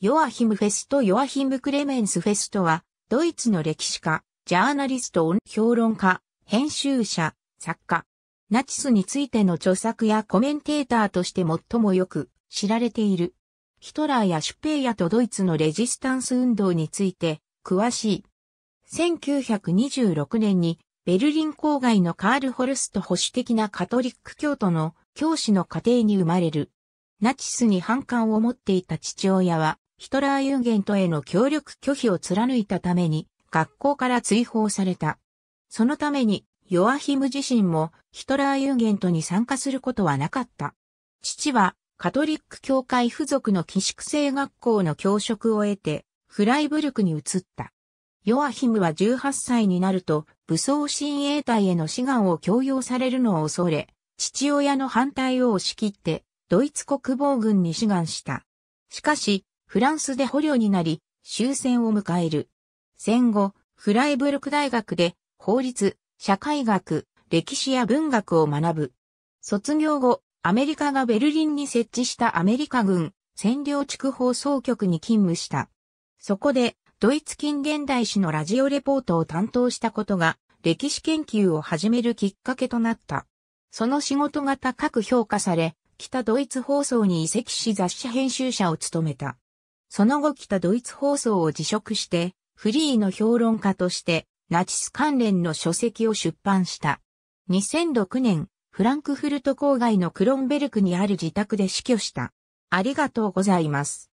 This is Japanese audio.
ヨアヒム・フェスト・ヨアヒム・クレメンス・フェストは、ドイツの歴史家、ジャーナリスト、評論家、編集者、作家。ナチスについての著作やコメンテーターとして最もよく知られている。ヒトラーやシュペイヤとドイツのレジスタンス運動について詳しい。1926年にベルリン郊外のカールホルスト保守的なカトリック教徒の教師の家庭に生まれる。ナチスに反感を持っていた父親はヒトラーユーゲントへの協力拒否を貫いたために、学校から追放された。そのために、ヨアヒム自身もヒトラーユーゲントに参加することはなかった。父はカトリック教会付属の寄宿制学校の教職を得て、フライブルクに移った。ヨアヒムは18歳になると、武装親衛隊への志願を強要されるのを恐れ、父親の反対を押し切って、ドイツ国防軍に志願した。しかし、フランスで捕虜になり、終戦を迎える。戦後、フライブルク大学で法律、社会学、歴史や文学を学ぶ。卒業後、アメリカがベルリンに設置したアメリカ軍占領地区放送局に勤務した。そこで、ドイツ近現代史のラジオレポートを担当したことが、歴史研究を始めるきっかけとなった。その仕事が高く評価され、北ドイツ放送に移籍し雑誌編集者を務めた。その後北ドイツ放送を辞職して、フリーの評論家として、ナチス関連の書籍を出版した。2006年、フランクフルト郊外のクロンベルクにある自宅で死去した。ありがとうございます。